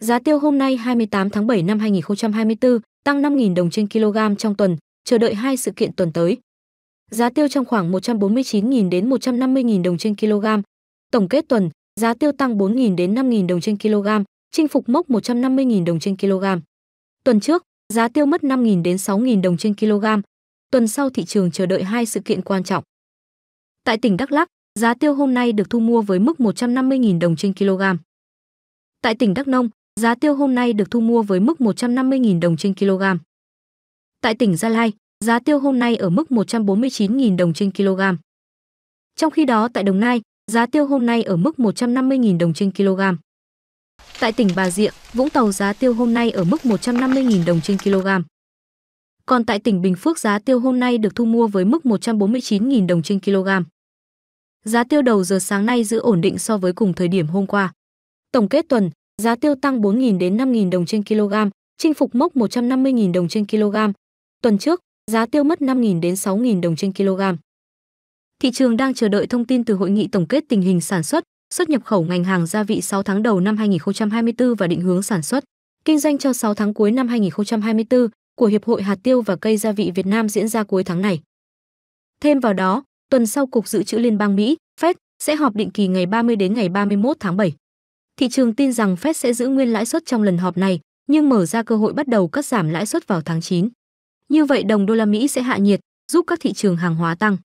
Giá tiêu hôm nay 28 tháng 7 năm 2024 tăng 5.000 đồng trên kg trong tuần, chờ đợi hai sự kiện tuần tới. Giá tiêu trong khoảng 149.000 đến 150.000 đồng trên kg. Tổng kết tuần, giá tiêu tăng 4.000 đến 5.000 đồng trên kg, chinh phục mốc 150.000 đồng trên kg. Tuần trước, giá tiêu mất 5.000 đến 6.000 đồng trên kg. Tuần sau thị trường chờ đợi hai sự kiện quan trọng. Tại tỉnh Đắk Lắk, giá tiêu hôm nay được thu mua với mức 150.000 đồng trên kg. Tại tỉnh Đắk Nông, Giá tiêu hôm nay được thu mua với mức 150.000 đồng trên kg. Tại tỉnh Gia Lai, giá tiêu hôm nay ở mức 149.000 đồng trên kg. Trong khi đó tại Đồng Nai, giá tiêu hôm nay ở mức 150.000 đồng trên kg. Tại tỉnh Bà Rịa, Vũng Tàu giá tiêu hôm nay ở mức 150.000 đồng trên kg. Còn tại tỉnh Bình Phước giá tiêu hôm nay được thu mua với mức 149.000 đồng trên kg. Giá tiêu đầu giờ sáng nay giữ ổn định so với cùng thời điểm hôm qua. Tổng kết tuần, giá tiêu tăng 4.000 đến 5.000 đồng trên kg, chinh phục mốc 150.000 đồng trên kg. Tuần trước, giá tiêu mất 5.000 đến 6.000 đồng trên kg. Thị trường đang chờ đợi thông tin từ hội nghị tổng kết tình hình sản xuất, xuất nhập khẩu ngành hàng gia vị 6 tháng đầu năm 2024 và định hướng sản xuất, kinh doanh cho 6 tháng cuối năm 2024 của Hiệp hội Hạt tiêu và cây gia vị Việt Nam diễn ra cuối tháng này. Thêm vào đó, tuần sau Cục Dự trữ Liên bang Mỹ, Fed, sẽ họp định kỳ ngày 30 đến ngày 31 tháng 7. Thị trường tin rằng Fed sẽ giữ nguyên lãi suất trong lần họp này, nhưng mở ra cơ hội bắt đầu cắt giảm lãi suất vào tháng 9. Như vậy đồng đô la Mỹ sẽ hạ nhiệt, giúp các thị trường hàng hóa tăng.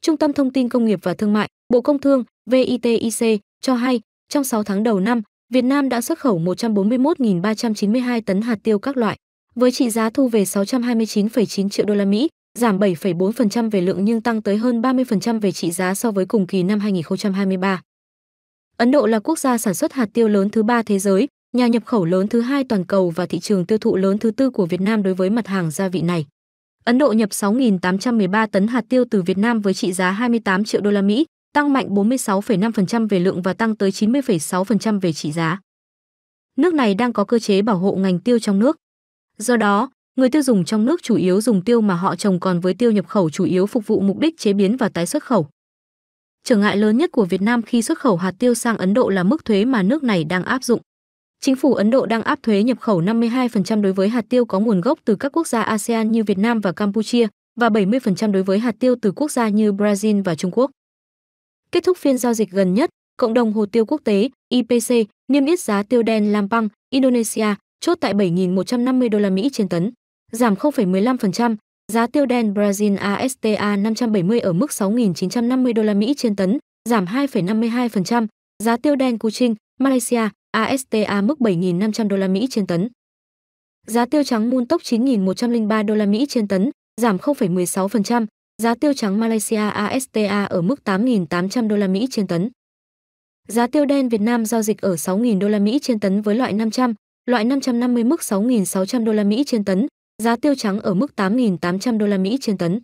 Trung tâm Thông tin Công nghiệp và Thương mại, Bộ Công Thương, VITIC, cho hay, trong 6 tháng đầu năm, Việt Nam đã xuất khẩu 141.392 tấn hạt tiêu các loại, với trị giá thu về 629,9 triệu đô la Mỹ, giảm 7,4% về lượng nhưng tăng tới hơn 30% về trị giá so với cùng kỳ năm 2023. Ấn Độ là quốc gia sản xuất hạt tiêu lớn thứ ba thế giới, nhà nhập khẩu lớn thứ hai toàn cầu và thị trường tiêu thụ lớn thứ tư của Việt Nam đối với mặt hàng gia vị này. Ấn Độ nhập 6.813 tấn hạt tiêu từ Việt Nam với trị giá 28 triệu đô la Mỹ, tăng mạnh 46,5% về lượng và tăng tới 90,6% về trị giá. Nước này đang có cơ chế bảo hộ ngành tiêu trong nước. Do đó, người tiêu dùng trong nước chủ yếu dùng tiêu mà họ trồng còn với tiêu nhập khẩu chủ yếu phục vụ mục đích chế biến và tái xuất khẩu. Trở ngại lớn nhất của Việt Nam khi xuất khẩu hạt tiêu sang Ấn Độ là mức thuế mà nước này đang áp dụng. Chính phủ Ấn Độ đang áp thuế nhập khẩu 52% đối với hạt tiêu có nguồn gốc từ các quốc gia ASEAN như Việt Nam và Campuchia và 70% đối với hạt tiêu từ quốc gia như Brazil và Trung Quốc. Kết thúc phiên giao dịch gần nhất, Cộng đồng Hồ tiêu Quốc tế IPC niêm yết giá tiêu đen Lampang, Indonesia chốt tại 7.150 đô la Mỹ trên tấn, giảm 0,15% Giá tiêu đen Brazil ASTA 570 ở mức 6.950 đô la Mỹ trên tấn, giảm 2,52%. Giá tiêu đen Kuching, Malaysia ASTA mức 7.500 đô la Mỹ trên tấn. Giá tiêu trắng Mun Tốc 9.103 đô la Mỹ trên tấn, giảm 0,16%. Giá tiêu trắng Malaysia ASTA ở mức 8.800 đô la Mỹ trên tấn. Giá tiêu đen Việt Nam giao dịch ở 6.000 đô la Mỹ trên tấn với loại 500, loại 550 mức 6.600 đô la Mỹ trên tấn, giá tiêu trắng ở mức 8.800 đô la Mỹ trên tấn.